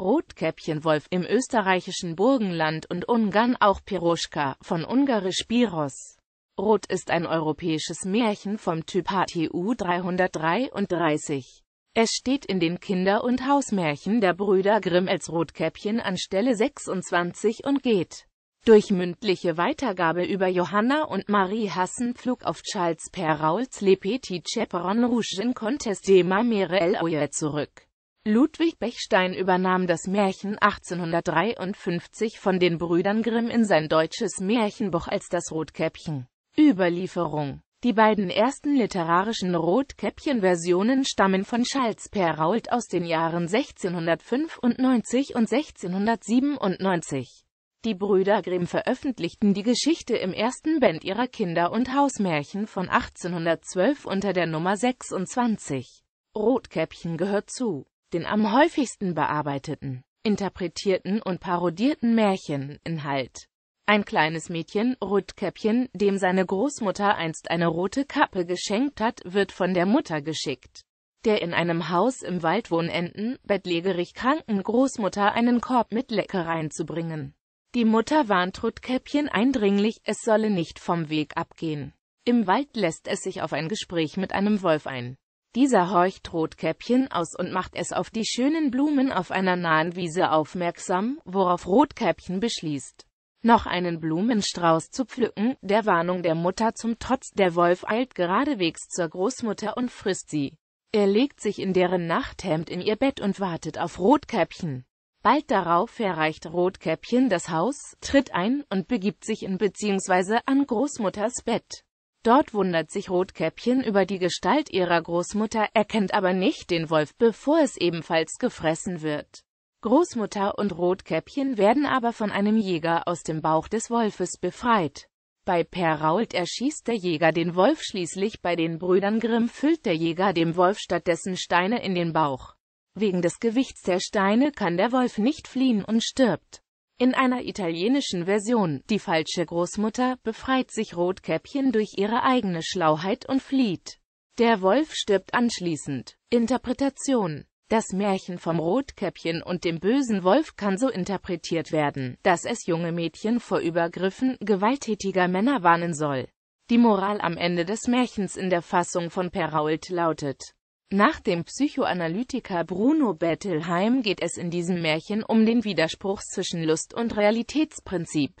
Rotkäppchenwolf im österreichischen Burgenland und Ungarn auch Piroschka, von ungarisch Piros. Rot ist ein europäisches Märchen vom Typ HTU 333. Es steht in den Kinder- und Hausmärchen der Brüder Grimm als Rotkäppchen an Stelle 26 und geht durch mündliche Weitergabe über Johanna und Marie Hassenpflug auf Charles Perraults Le Petit Chaperon Rouge in Contest de Mamere El Oye zurück. Ludwig Bechstein übernahm das Märchen 1853 von den Brüdern Grimm in sein deutsches Märchenbuch als das Rotkäppchen. Überlieferung Die beiden ersten literarischen Rotkäppchen-Versionen stammen von Charles Perrault aus den Jahren 1695 und 1697. Die Brüder Grimm veröffentlichten die Geschichte im ersten Band ihrer Kinder- und Hausmärchen von 1812 unter der Nummer 26. Rotkäppchen gehört zu den am häufigsten bearbeiteten, interpretierten und parodierten Märcheninhalt. Ein kleines Mädchen, Rotkäppchen, dem seine Großmutter einst eine rote Kappe geschenkt hat, wird von der Mutter geschickt, der in einem Haus im Wald wohnenden, bettlägerig kranken Großmutter einen Korb mit Leckereien zu bringen. Die Mutter warnt Rotkäppchen eindringlich, es solle nicht vom Weg abgehen. Im Wald lässt es sich auf ein Gespräch mit einem Wolf ein. Dieser horcht Rotkäppchen aus und macht es auf die schönen Blumen auf einer nahen Wiese aufmerksam, worauf Rotkäppchen beschließt, noch einen Blumenstrauß zu pflücken, der Warnung der Mutter zum Trotz, der Wolf eilt geradewegs zur Großmutter und frisst sie. Er legt sich in deren Nachthemd in ihr Bett und wartet auf Rotkäppchen. Bald darauf erreicht Rotkäppchen das Haus, tritt ein und begibt sich in bzw. an Großmutters Bett. Dort wundert sich Rotkäppchen über die Gestalt ihrer Großmutter, erkennt aber nicht den Wolf, bevor es ebenfalls gefressen wird. Großmutter und Rotkäppchen werden aber von einem Jäger aus dem Bauch des Wolfes befreit. Bei Per Rault erschießt der Jäger den Wolf schließlich bei den Brüdern Grimm füllt der Jäger dem Wolf stattdessen Steine in den Bauch. Wegen des Gewichts der Steine kann der Wolf nicht fliehen und stirbt in einer italienischen Version. Die falsche Großmutter befreit sich Rotkäppchen durch ihre eigene Schlauheit und flieht. Der Wolf stirbt anschließend. Interpretation das Märchen vom Rotkäppchen und dem bösen Wolf kann so interpretiert werden, dass es junge Mädchen vor Übergriffen gewalttätiger Männer warnen soll. Die Moral am Ende des Märchens in der Fassung von Perrault lautet, nach dem Psychoanalytiker Bruno Bettelheim geht es in diesem Märchen um den Widerspruch zwischen Lust und Realitätsprinzip.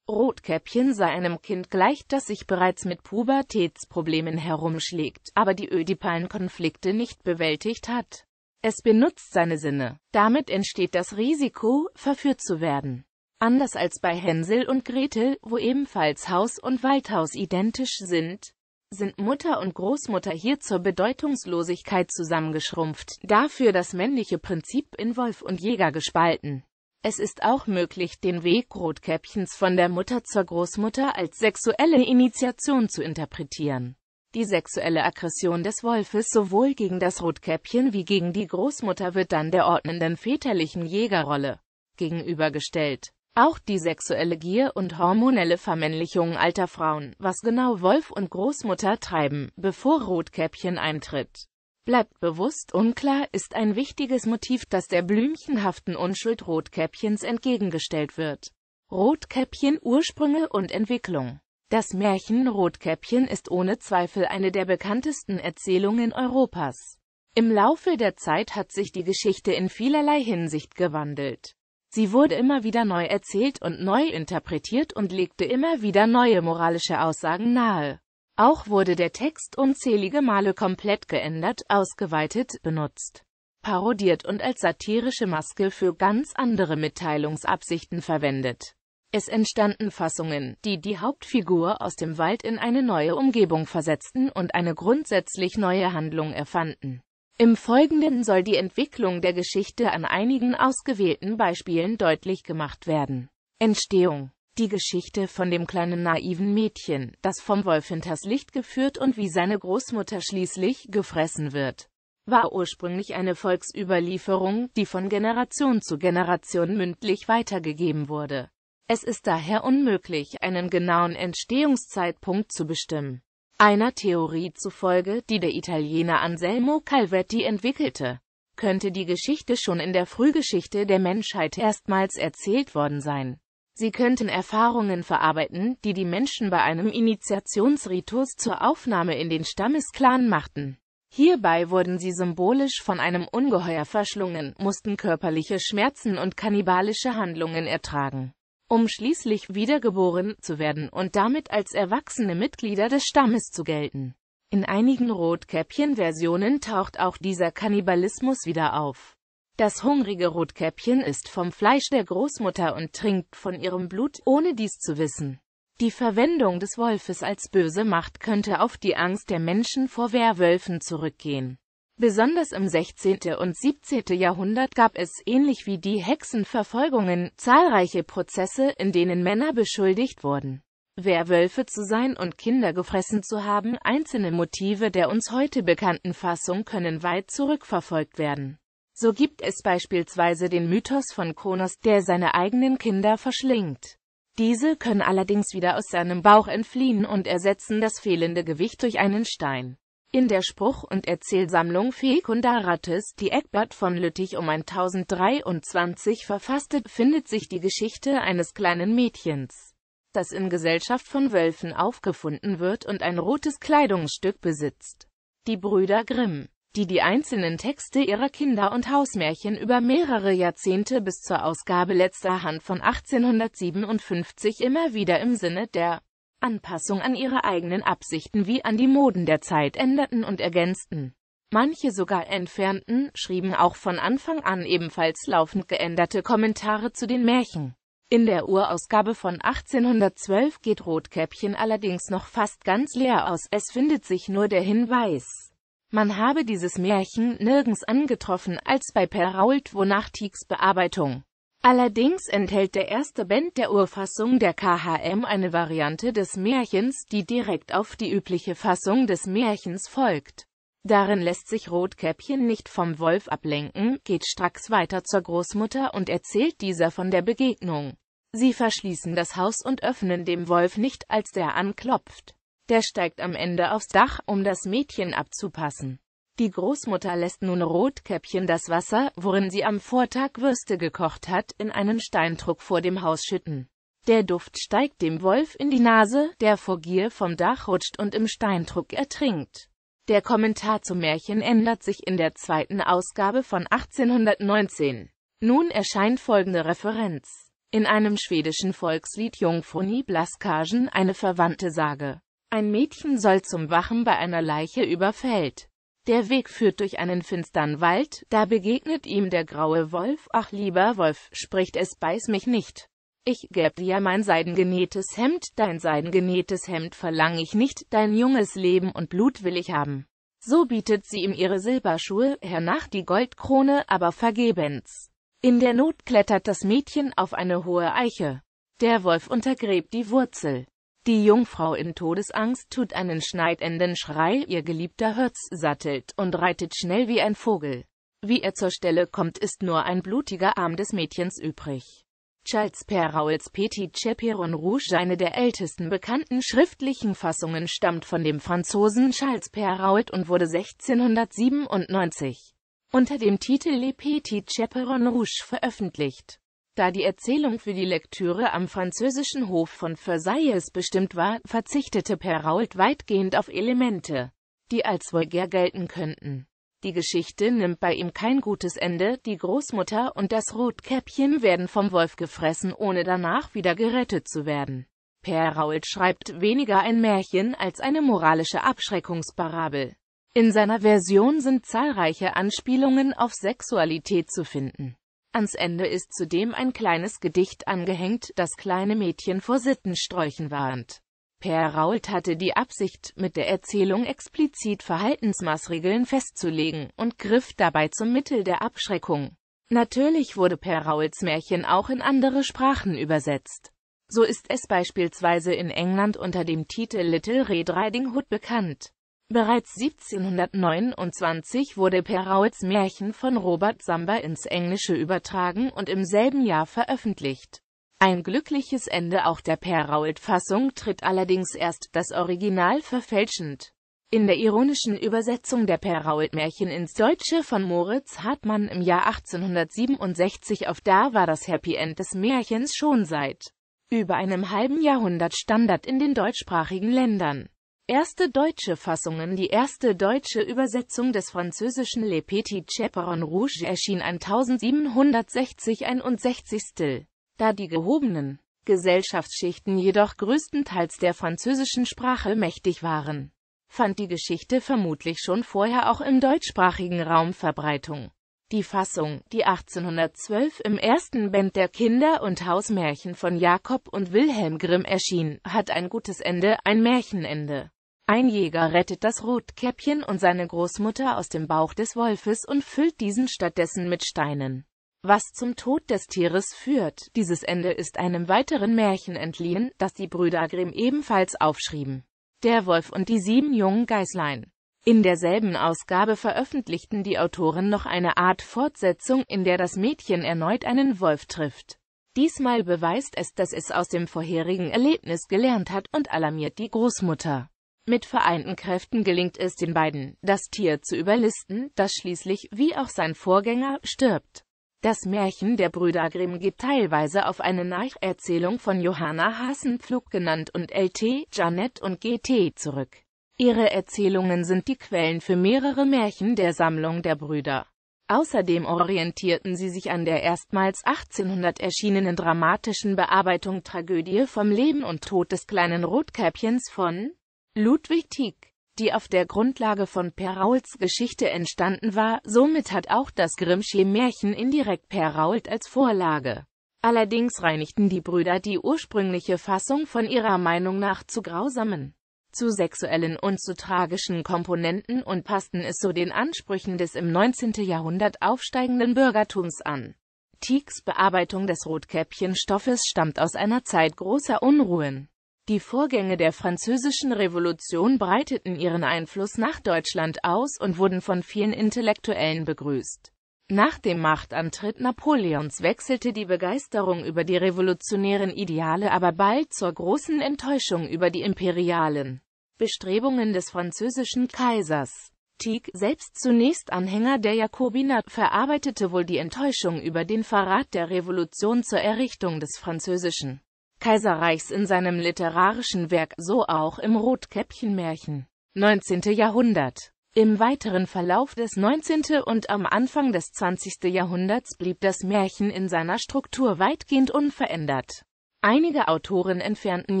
Rotkäppchen sei einem Kind gleich, das sich bereits mit Pubertätsproblemen herumschlägt, aber die ödipalen Konflikte nicht bewältigt hat. Es benutzt seine Sinne. Damit entsteht das Risiko, verführt zu werden. Anders als bei Hänsel und Gretel, wo ebenfalls Haus und Waldhaus identisch sind, sind Mutter und Großmutter hier zur Bedeutungslosigkeit zusammengeschrumpft, dafür das männliche Prinzip in Wolf und Jäger gespalten. Es ist auch möglich, den Weg Rotkäppchens von der Mutter zur Großmutter als sexuelle Initiation zu interpretieren. Die sexuelle Aggression des Wolfes sowohl gegen das Rotkäppchen wie gegen die Großmutter wird dann der ordnenden väterlichen Jägerrolle gegenübergestellt. Auch die sexuelle Gier und hormonelle Vermännlichung alter Frauen, was genau Wolf und Großmutter treiben, bevor Rotkäppchen eintritt. Bleibt bewusst unklar, ist ein wichtiges Motiv, das der blümchenhaften Unschuld Rotkäppchens entgegengestellt wird. Rotkäppchen Ursprünge und Entwicklung Das Märchen Rotkäppchen ist ohne Zweifel eine der bekanntesten Erzählungen Europas. Im Laufe der Zeit hat sich die Geschichte in vielerlei Hinsicht gewandelt. Sie wurde immer wieder neu erzählt und neu interpretiert und legte immer wieder neue moralische Aussagen nahe. Auch wurde der Text unzählige Male komplett geändert, ausgeweitet, benutzt, parodiert und als satirische Maske für ganz andere Mitteilungsabsichten verwendet. Es entstanden Fassungen, die die Hauptfigur aus dem Wald in eine neue Umgebung versetzten und eine grundsätzlich neue Handlung erfanden. Im Folgenden soll die Entwicklung der Geschichte an einigen ausgewählten Beispielen deutlich gemacht werden. Entstehung Die Geschichte von dem kleinen naiven Mädchen, das vom Wolf hinters Licht geführt und wie seine Großmutter schließlich gefressen wird, war ursprünglich eine Volksüberlieferung, die von Generation zu Generation mündlich weitergegeben wurde. Es ist daher unmöglich, einen genauen Entstehungszeitpunkt zu bestimmen. Einer Theorie zufolge, die der Italiener Anselmo Calvetti entwickelte, könnte die Geschichte schon in der Frühgeschichte der Menschheit erstmals erzählt worden sein. Sie könnten Erfahrungen verarbeiten, die die Menschen bei einem Initiationsritus zur Aufnahme in den Stammesclan machten. Hierbei wurden sie symbolisch von einem Ungeheuer verschlungen, mussten körperliche Schmerzen und kannibalische Handlungen ertragen um schließlich wiedergeboren zu werden und damit als erwachsene Mitglieder des Stammes zu gelten. In einigen Rotkäppchen-Versionen taucht auch dieser Kannibalismus wieder auf. Das hungrige Rotkäppchen isst vom Fleisch der Großmutter und trinkt von ihrem Blut, ohne dies zu wissen. Die Verwendung des Wolfes als böse Macht könnte auf die Angst der Menschen vor Werwölfen zurückgehen. Besonders im 16. und 17. Jahrhundert gab es, ähnlich wie die Hexenverfolgungen, zahlreiche Prozesse, in denen Männer beschuldigt wurden, Werwölfe zu sein und Kinder gefressen zu haben. Einzelne Motive der uns heute bekannten Fassung können weit zurückverfolgt werden. So gibt es beispielsweise den Mythos von Konos, der seine eigenen Kinder verschlingt. Diese können allerdings wieder aus seinem Bauch entfliehen und ersetzen das fehlende Gewicht durch einen Stein. In der Spruch- und Erzählsammlung Fecunda Rattes, die Eckbert von Lüttich um 1023 verfasste, findet sich die Geschichte eines kleinen Mädchens, das in Gesellschaft von Wölfen aufgefunden wird und ein rotes Kleidungsstück besitzt. Die Brüder Grimm, die die einzelnen Texte ihrer Kinder- und Hausmärchen über mehrere Jahrzehnte bis zur Ausgabe letzter Hand von 1857 immer wieder im Sinne der Anpassung an ihre eigenen Absichten wie an die Moden der Zeit änderten und ergänzten. Manche sogar entfernten, schrieben auch von Anfang an ebenfalls laufend geänderte Kommentare zu den Märchen. In der Urausgabe von 1812 geht Rotkäppchen allerdings noch fast ganz leer aus, es findet sich nur der Hinweis. Man habe dieses Märchen nirgends angetroffen als bei Perault Wonachtigs Bearbeitung. Allerdings enthält der erste Band der Urfassung der KHM eine Variante des Märchens, die direkt auf die übliche Fassung des Märchens folgt. Darin lässt sich Rotkäppchen nicht vom Wolf ablenken, geht stracks weiter zur Großmutter und erzählt dieser von der Begegnung. Sie verschließen das Haus und öffnen dem Wolf nicht, als der anklopft. Der steigt am Ende aufs Dach, um das Mädchen abzupassen. Die Großmutter lässt nun Rotkäppchen das Wasser, worin sie am Vortag Würste gekocht hat, in einen Steintruck vor dem Haus schütten. Der Duft steigt dem Wolf in die Nase, der vor Gier vom Dach rutscht und im Steintruck ertrinkt. Der Kommentar zum Märchen ändert sich in der zweiten Ausgabe von 1819. Nun erscheint folgende Referenz. In einem schwedischen Volkslied Jungfruni Blaskagen eine verwandte Sage. Ein Mädchen soll zum Wachen bei einer Leiche überfällt. Der Weg führt durch einen finstern Wald, da begegnet ihm der graue Wolf. Ach lieber Wolf, spricht es, beiß mich nicht. Ich geb dir mein seidengenähtes Hemd, dein seidengenähtes Hemd verlang ich nicht, dein junges Leben und Blut will ich haben. So bietet sie ihm ihre Silberschuhe, hernach die Goldkrone, aber vergebens. In der Not klettert das Mädchen auf eine hohe Eiche. Der Wolf untergräbt die Wurzel. Die Jungfrau in Todesangst tut einen schneidenden Schrei, ihr geliebter Herz sattelt und reitet schnell wie ein Vogel. Wie er zur Stelle kommt, ist nur ein blutiger Arm des Mädchens übrig. Charles Perraults Petit Chaperon Rouge, eine der ältesten bekannten schriftlichen Fassungen, stammt von dem Franzosen Charles Perrault und wurde 1697 unter dem Titel Le Petit Chaperon Rouge veröffentlicht. Da die Erzählung für die Lektüre am französischen Hof von Versailles bestimmt war, verzichtete Perrault weitgehend auf Elemente, die als vulgär gelten könnten. Die Geschichte nimmt bei ihm kein gutes Ende, die Großmutter und das Rotkäppchen werden vom Wolf gefressen, ohne danach wieder gerettet zu werden. Perrault schreibt weniger ein Märchen als eine moralische Abschreckungsparabel. In seiner Version sind zahlreiche Anspielungen auf Sexualität zu finden. Ans Ende ist zudem ein kleines Gedicht angehängt, das kleine Mädchen vor Sittensträuchen warnt. Per Rault hatte die Absicht, mit der Erzählung explizit Verhaltensmaßregeln festzulegen und griff dabei zum Mittel der Abschreckung. Natürlich wurde Per Raults Märchen auch in andere Sprachen übersetzt. So ist es beispielsweise in England unter dem Titel Little Red Riding Hood bekannt. Bereits 1729 wurde Perraults Märchen von Robert Samba ins Englische übertragen und im selben Jahr veröffentlicht. Ein glückliches Ende auch der Perrault-Fassung tritt allerdings erst das Original verfälschend. In der ironischen Übersetzung der Perrault-Märchen ins Deutsche von Moritz Hartmann im Jahr 1867 auf Da war das Happy End des Märchens schon seit über einem halben Jahrhundert Standard in den deutschsprachigen Ländern. Erste deutsche Fassungen Die erste deutsche Übersetzung des französischen Le Petit Chaperon Rouge erschien 1760-61 Da die gehobenen Gesellschaftsschichten jedoch größtenteils der französischen Sprache mächtig waren, fand die Geschichte vermutlich schon vorher auch im deutschsprachigen Raum Verbreitung. Die Fassung, die 1812 im ersten Band der Kinder- und Hausmärchen von Jakob und Wilhelm Grimm erschien, hat ein gutes Ende, ein Märchenende. Ein Jäger rettet das Rotkäppchen und seine Großmutter aus dem Bauch des Wolfes und füllt diesen stattdessen mit Steinen was zum Tod des Tieres führt. Dieses Ende ist einem weiteren Märchen entliehen, das die Brüder Grimm ebenfalls aufschrieben. Der Wolf und die sieben jungen Geißlein. In derselben Ausgabe veröffentlichten die Autoren noch eine Art Fortsetzung, in der das Mädchen erneut einen Wolf trifft. Diesmal beweist es, dass es aus dem vorherigen Erlebnis gelernt hat und alarmiert die Großmutter. Mit vereinten Kräften gelingt es den beiden, das Tier zu überlisten, das schließlich, wie auch sein Vorgänger, stirbt. Das Märchen der Brüder Grimm geht teilweise auf eine Nacherzählung von Johanna Hasenpflug genannt und L.T., Janet und G.T. zurück. Ihre Erzählungen sind die Quellen für mehrere Märchen der Sammlung der Brüder. Außerdem orientierten sie sich an der erstmals 1800 erschienenen dramatischen Bearbeitung Tragödie vom Leben und Tod des kleinen Rotkäppchens von Ludwig Tieck, die auf der Grundlage von Per Rauls Geschichte entstanden war, somit hat auch das Grimmsche Märchen indirekt Per Rault als Vorlage. Allerdings reinigten die Brüder die ursprüngliche Fassung von ihrer Meinung nach zu grausamen, zu sexuellen und zu tragischen Komponenten und passten es so den Ansprüchen des im 19. Jahrhundert aufsteigenden Bürgertums an. Tieks Bearbeitung des Rotkäppchenstoffes stammt aus einer Zeit großer Unruhen. Die Vorgänge der Französischen Revolution breiteten ihren Einfluss nach Deutschland aus und wurden von vielen Intellektuellen begrüßt. Nach dem Machtantritt Napoleons wechselte die Begeisterung über die revolutionären Ideale aber bald zur großen Enttäuschung über die imperialen Bestrebungen des französischen Kaisers. Tieck, selbst zunächst Anhänger der Jakobiner, verarbeitete wohl die Enttäuschung über den Verrat der Revolution zur Errichtung des französischen Kaiserreichs in seinem literarischen Werk, so auch im Rotkäppchenmärchen. 19. Jahrhundert Im weiteren Verlauf des 19. und am Anfang des 20. Jahrhunderts blieb das Märchen in seiner Struktur weitgehend unverändert. Einige Autoren entfernten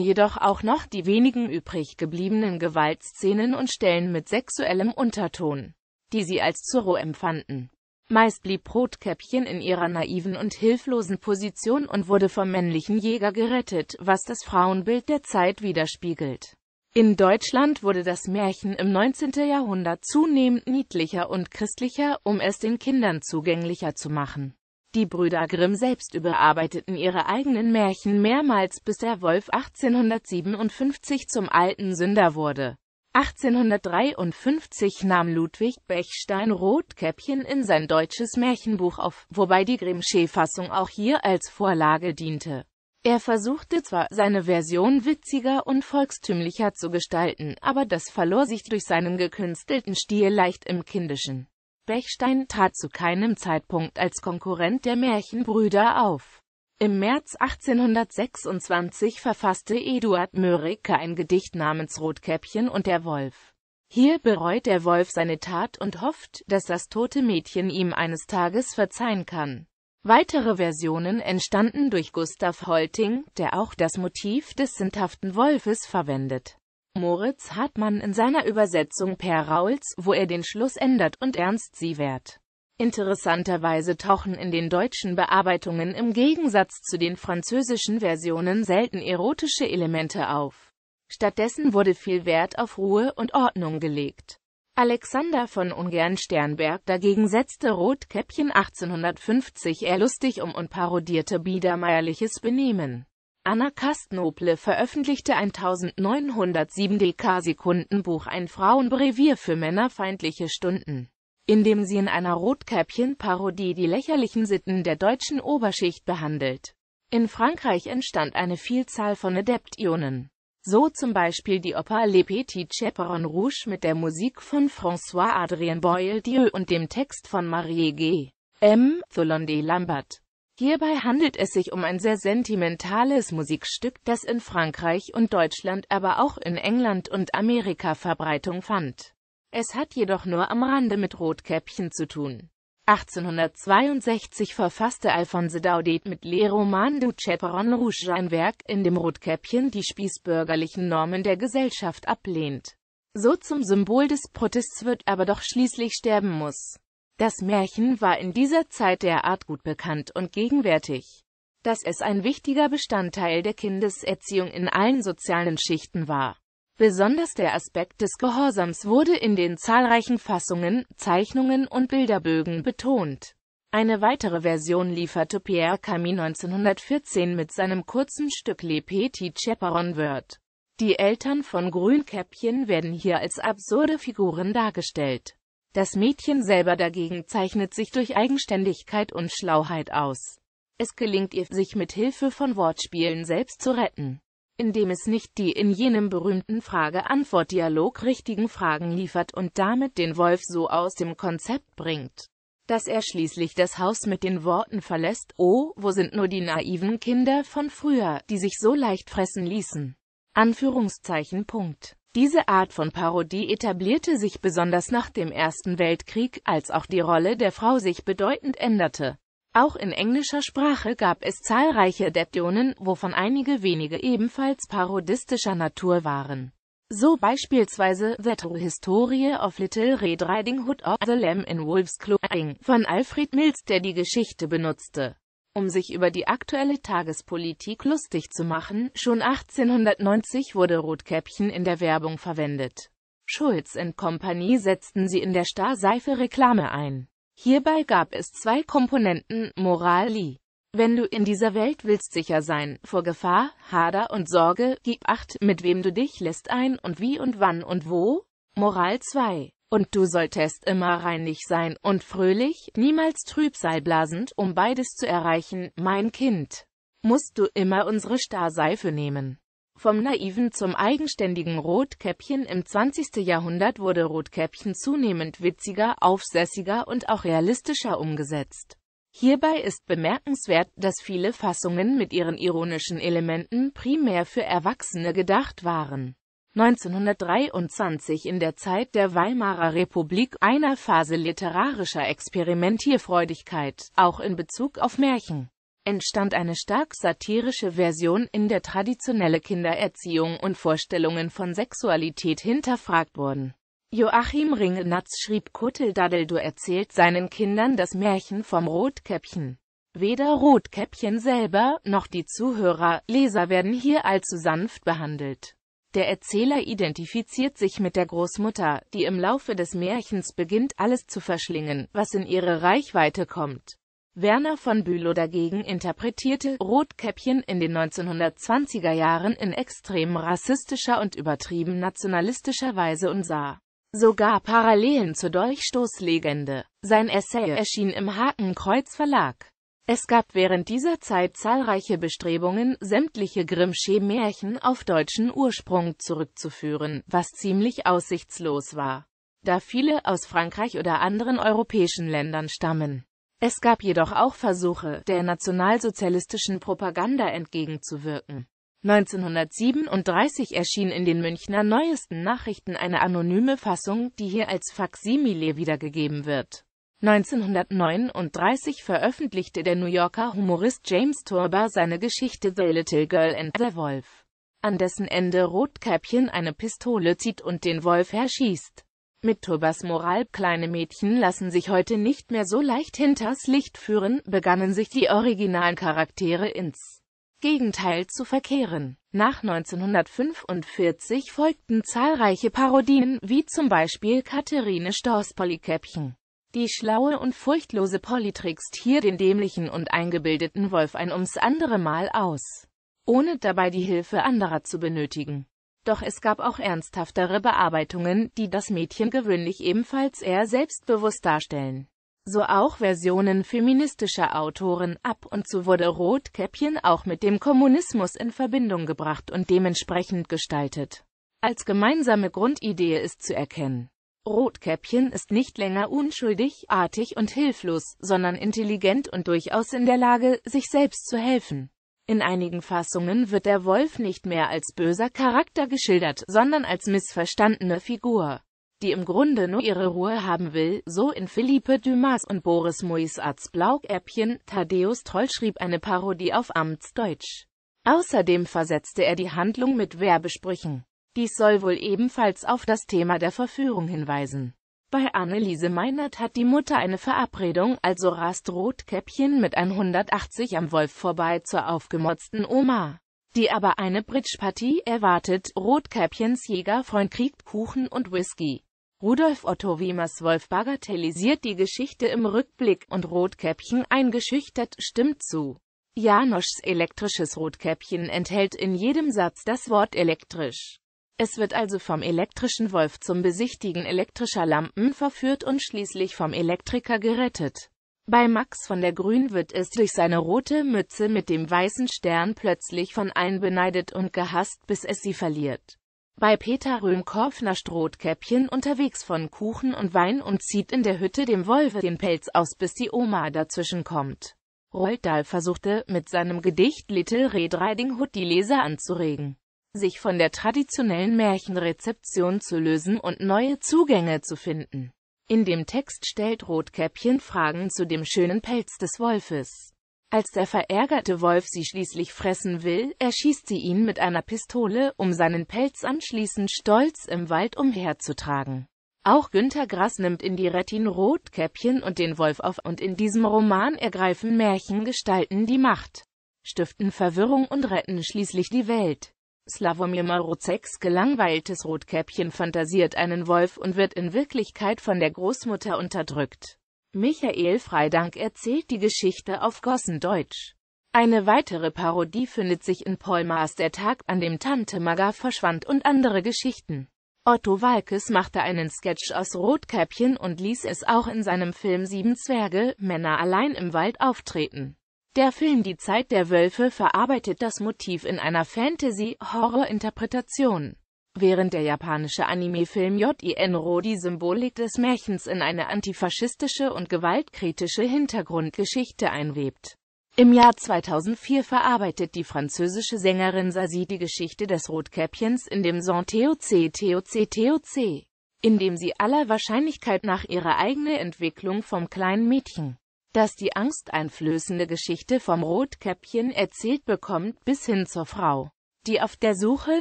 jedoch auch noch die wenigen übrig gebliebenen Gewaltszenen und Stellen mit sexuellem Unterton, die sie als Zorro empfanden. Meist blieb Rotkäppchen in ihrer naiven und hilflosen Position und wurde vom männlichen Jäger gerettet, was das Frauenbild der Zeit widerspiegelt. In Deutschland wurde das Märchen im 19. Jahrhundert zunehmend niedlicher und christlicher, um es den Kindern zugänglicher zu machen. Die Brüder Grimm selbst überarbeiteten ihre eigenen Märchen mehrmals, bis der Wolf 1857 zum alten Sünder wurde. 1853 nahm Ludwig Bechstein Rotkäppchen in sein deutsches Märchenbuch auf, wobei die Grimmsche-Fassung auch hier als Vorlage diente. Er versuchte zwar, seine Version witziger und volkstümlicher zu gestalten, aber das verlor sich durch seinen gekünstelten Stil leicht im Kindischen. Bechstein trat zu keinem Zeitpunkt als Konkurrent der Märchenbrüder auf. Im März 1826 verfasste Eduard Mörike ein Gedicht namens Rotkäppchen und der Wolf. Hier bereut der Wolf seine Tat und hofft, dass das tote Mädchen ihm eines Tages verzeihen kann. Weitere Versionen entstanden durch Gustav Holting, der auch das Motiv des sinnhaften Wolfes verwendet. Moritz Hartmann in seiner Übersetzung Per Rauls, wo er den Schluss ändert und Ernst sie wehrt. Interessanterweise tauchen in den deutschen Bearbeitungen im Gegensatz zu den französischen Versionen selten erotische Elemente auf. Stattdessen wurde viel Wert auf Ruhe und Ordnung gelegt. Alexander von Ungern-Sternberg dagegen setzte Rotkäppchen 1850 eher lustig um und parodierte biedermeierliches Benehmen. Anna Kastnoble veröffentlichte ein 1907 DK-Sekundenbuch Ein Frauenbrevier für männerfeindliche Stunden indem sie in einer Rotkäppchen-Parodie die lächerlichen Sitten der deutschen Oberschicht behandelt. In Frankreich entstand eine Vielzahl von Adeptionen. So zum Beispiel die Oper Les Petits Chaperons Rouges mit der Musik von François-Adrien Boyle Dieu und dem Text von Marie G. M. Tholondé Lambert. Hierbei handelt es sich um ein sehr sentimentales Musikstück, das in Frankreich und Deutschland, aber auch in England und Amerika Verbreitung fand. Es hat jedoch nur am Rande mit Rotkäppchen zu tun. 1862 verfasste Alphonse Daudet mit Le Roman du Chaperon Rouge ein Werk, in dem Rotkäppchen die spießbürgerlichen Normen der Gesellschaft ablehnt. So zum Symbol des Protests wird aber doch schließlich sterben muss. Das Märchen war in dieser Zeit derart gut bekannt und gegenwärtig, dass es ein wichtiger Bestandteil der Kindeserziehung in allen sozialen Schichten war. Besonders der Aspekt des Gehorsams wurde in den zahlreichen Fassungen, Zeichnungen und Bilderbögen betont. Eine weitere Version lieferte Pierre Camille 1914 mit seinem kurzen Stück Le Petit Chaperon Word. Die Eltern von Grünkäppchen werden hier als absurde Figuren dargestellt. Das Mädchen selber dagegen zeichnet sich durch Eigenständigkeit und Schlauheit aus. Es gelingt ihr, sich mit Hilfe von Wortspielen selbst zu retten indem es nicht die in jenem berühmten Frage-Antwort-Dialog richtigen Fragen liefert und damit den Wolf so aus dem Konzept bringt, dass er schließlich das Haus mit den Worten verlässt, oh, wo sind nur die naiven Kinder von früher, die sich so leicht fressen ließen. Anführungszeichen Punkt. Diese Art von Parodie etablierte sich besonders nach dem Ersten Weltkrieg, als auch die Rolle der Frau sich bedeutend änderte. Auch in englischer Sprache gab es zahlreiche Adaptionen, wovon einige wenige ebenfalls parodistischer Natur waren. So beispielsweise The True Historie of Little Red Riding Hood of the Lamb in Wolf's Clothing von Alfred Mills, der die Geschichte benutzte, um sich über die aktuelle Tagespolitik lustig zu machen. Schon 1890 wurde Rotkäppchen in der Werbung verwendet. Schulz Company setzten sie in der Star-Seife Reklame ein. Hierbei gab es zwei Komponenten, Morali. Wenn du in dieser Welt willst sicher sein, vor Gefahr, Hader und Sorge, gib acht, mit wem du dich lässt ein und wie und wann und wo. Moral 2. Und du solltest immer reinlich sein und fröhlich, niemals trübsalblasend, um beides zu erreichen, mein Kind. Musst du immer unsere Starseife nehmen. Vom Naiven zum eigenständigen Rotkäppchen im 20. Jahrhundert wurde Rotkäppchen zunehmend witziger, aufsässiger und auch realistischer umgesetzt. Hierbei ist bemerkenswert, dass viele Fassungen mit ihren ironischen Elementen primär für Erwachsene gedacht waren. 1923 in der Zeit der Weimarer Republik, einer Phase literarischer Experimentierfreudigkeit, auch in Bezug auf Märchen entstand eine stark satirische Version, in der traditionelle Kindererziehung und Vorstellungen von Sexualität hinterfragt wurden. Joachim Ringelnatz schrieb Kuttel Daddeldu erzählt seinen Kindern das Märchen vom Rotkäppchen. Weder Rotkäppchen selber, noch die Zuhörer, Leser werden hier allzu sanft behandelt. Der Erzähler identifiziert sich mit der Großmutter, die im Laufe des Märchens beginnt alles zu verschlingen, was in ihre Reichweite kommt. Werner von Bülow dagegen interpretierte Rotkäppchen in den 1920er Jahren in extrem rassistischer und übertrieben nationalistischer Weise und sah sogar Parallelen zur Dolchstoßlegende. Sein Essay erschien im Hakenkreuz Verlag. Es gab während dieser Zeit zahlreiche Bestrebungen, sämtliche Grimmsche Märchen auf deutschen Ursprung zurückzuführen, was ziemlich aussichtslos war, da viele aus Frankreich oder anderen europäischen Ländern stammen. Es gab jedoch auch Versuche, der nationalsozialistischen Propaganda entgegenzuwirken. 1937 erschien in den Münchner Neuesten Nachrichten eine anonyme Fassung, die hier als Faksimile wiedergegeben wird. 1939 veröffentlichte der New Yorker Humorist James Turber seine Geschichte The Little Girl and the Wolf, an dessen Ende Rotkäppchen eine Pistole zieht und den Wolf erschießt. Mit Turbas Moral, kleine Mädchen lassen sich heute nicht mehr so leicht hinters Licht führen, begannen sich die originalen Charaktere ins Gegenteil zu verkehren. Nach 1945 folgten zahlreiche Parodien, wie zum Beispiel Katharine Storrs Polykäppchen. Die schlaue und furchtlose Polly trickst hier den dämlichen und eingebildeten Wolf ein ums andere Mal aus, ohne dabei die Hilfe anderer zu benötigen. Doch es gab auch ernsthaftere Bearbeitungen, die das Mädchen gewöhnlich ebenfalls eher selbstbewusst darstellen. So auch Versionen feministischer Autoren, ab und zu wurde Rotkäppchen auch mit dem Kommunismus in Verbindung gebracht und dementsprechend gestaltet. Als gemeinsame Grundidee ist zu erkennen, Rotkäppchen ist nicht länger unschuldig, artig und hilflos, sondern intelligent und durchaus in der Lage, sich selbst zu helfen. In einigen Fassungen wird der Wolf nicht mehr als böser Charakter geschildert, sondern als missverstandene Figur, die im Grunde nur ihre Ruhe haben will, so in Philippe Dumas und Boris Moisarts Blauäppchen. Thaddeus Troll schrieb eine Parodie auf Amtsdeutsch. Außerdem versetzte er die Handlung mit Werbesprüchen. Dies soll wohl ebenfalls auf das Thema der Verführung hinweisen. Bei Anneliese Meinert hat die Mutter eine Verabredung, also rast Rotkäppchen mit 180 am Wolf vorbei zur aufgemotzten Oma, die aber eine Bridgepartie erwartet. Rotkäppchens Jägerfreund kriegt Kuchen und Whisky. Rudolf Otto Wiemers Wolf bagatellisiert die Geschichte im Rückblick und Rotkäppchen eingeschüchtert stimmt zu. Janoschs elektrisches Rotkäppchen enthält in jedem Satz das Wort elektrisch. Es wird also vom elektrischen Wolf zum Besichtigen elektrischer Lampen verführt und schließlich vom Elektriker gerettet. Bei Max von der Grün wird es durch seine rote Mütze mit dem weißen Stern plötzlich von allen beneidet und gehasst, bis es sie verliert. Bei Peter Röhmkorff nascht Rotkäppchen unterwegs von Kuchen und Wein und zieht in der Hütte dem Wolfe den Pelz aus, bis die Oma dazwischen kommt. Roald versuchte, mit seinem Gedicht Little Red Riding Hood die Leser anzuregen sich von der traditionellen Märchenrezeption zu lösen und neue Zugänge zu finden. In dem Text stellt Rotkäppchen Fragen zu dem schönen Pelz des Wolfes. Als der verärgerte Wolf sie schließlich fressen will, erschießt sie ihn mit einer Pistole, um seinen Pelz anschließend stolz im Wald umherzutragen. Auch Günter Grass nimmt in die Rettin Rotkäppchen und den Wolf auf und in diesem Roman ergreifen Märchengestalten die Macht, stiften Verwirrung und retten schließlich die Welt. Slavomir Marozeks gelangweiltes Rotkäppchen fantasiert einen Wolf und wird in Wirklichkeit von der Großmutter unterdrückt. Michael Freidank erzählt die Geschichte auf Gossendeutsch. Eine weitere Parodie findet sich in Paul Maas Der Tag, an dem Tante Maga verschwand und andere Geschichten. Otto Walkes machte einen Sketch aus Rotkäppchen und ließ es auch in seinem Film Sieben Zwerge, Männer allein im Wald auftreten. Der Film Die Zeit der Wölfe verarbeitet das Motiv in einer Fantasy-Horror-Interpretation. Während der japanische Anime-Film J.I.N.RO die Symbolik des Märchens in eine antifaschistische und gewaltkritische Hintergrundgeschichte einwebt. Im Jahr 2004 verarbeitet die französische Sängerin Sasi die Geschichte des Rotkäppchens in dem Song TOC TOC TOC, in dem sie aller Wahrscheinlichkeit nach ihre eigene Entwicklung vom kleinen Mädchen dass die angsteinflößende Geschichte vom Rotkäppchen erzählt bekommt, bis hin zur Frau, die auf der Suche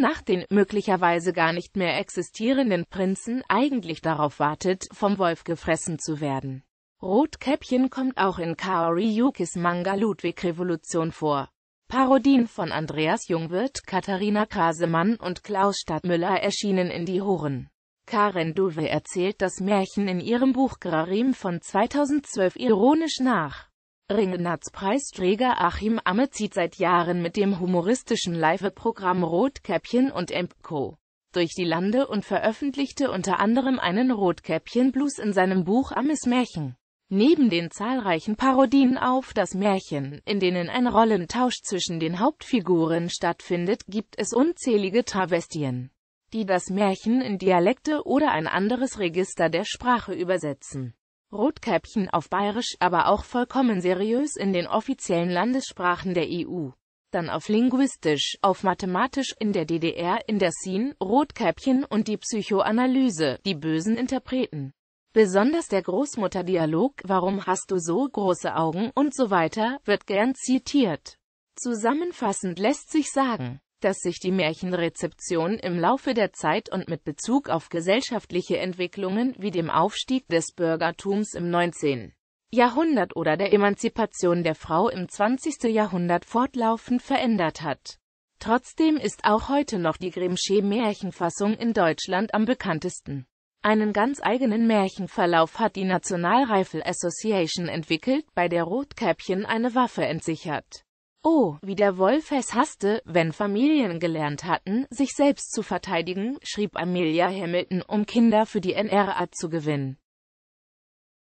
nach den möglicherweise gar nicht mehr existierenden Prinzen eigentlich darauf wartet, vom Wolf gefressen zu werden. Rotkäppchen kommt auch in Kaori Yukis Manga Ludwig Revolution vor. Parodien von Andreas Jungwirth, Katharina Krasemann und Klaus Stadtmüller erschienen in die Horen. Karen Dove erzählt das Märchen in ihrem Buch Grarim von 2012 ironisch nach. Ringnatz-Preisträger Achim Amme zieht seit Jahren mit dem humoristischen Live-Programm Rotkäppchen und Empco durch die Lande und veröffentlichte unter anderem einen Rotkäppchen-Blues in seinem Buch Ammes Märchen. Neben den zahlreichen Parodien auf das Märchen, in denen ein Rollentausch zwischen den Hauptfiguren stattfindet, gibt es unzählige Travestien die das Märchen in Dialekte oder ein anderes Register der Sprache übersetzen. Rotkäppchen auf Bayerisch, aber auch vollkommen seriös in den offiziellen Landessprachen der EU. Dann auf Linguistisch, auf Mathematisch, in der DDR, in der SIN, Rotkäppchen und die Psychoanalyse, die bösen Interpreten. Besonders der Großmutterdialog, warum hast du so große Augen und so weiter, wird gern zitiert. Zusammenfassend lässt sich sagen, dass sich die Märchenrezeption im Laufe der Zeit und mit Bezug auf gesellschaftliche Entwicklungen wie dem Aufstieg des Bürgertums im 19. Jahrhundert oder der Emanzipation der Frau im 20. Jahrhundert fortlaufend verändert hat. Trotzdem ist auch heute noch die Grimmsche Märchenfassung in Deutschland am bekanntesten. Einen ganz eigenen Märchenverlauf hat die National Rifle Association entwickelt, bei der Rotkäppchen eine Waffe entsichert. Oh, wie der Wolf es hasste, wenn Familien gelernt hatten, sich selbst zu verteidigen, schrieb Amelia Hamilton, um Kinder für die NRA zu gewinnen.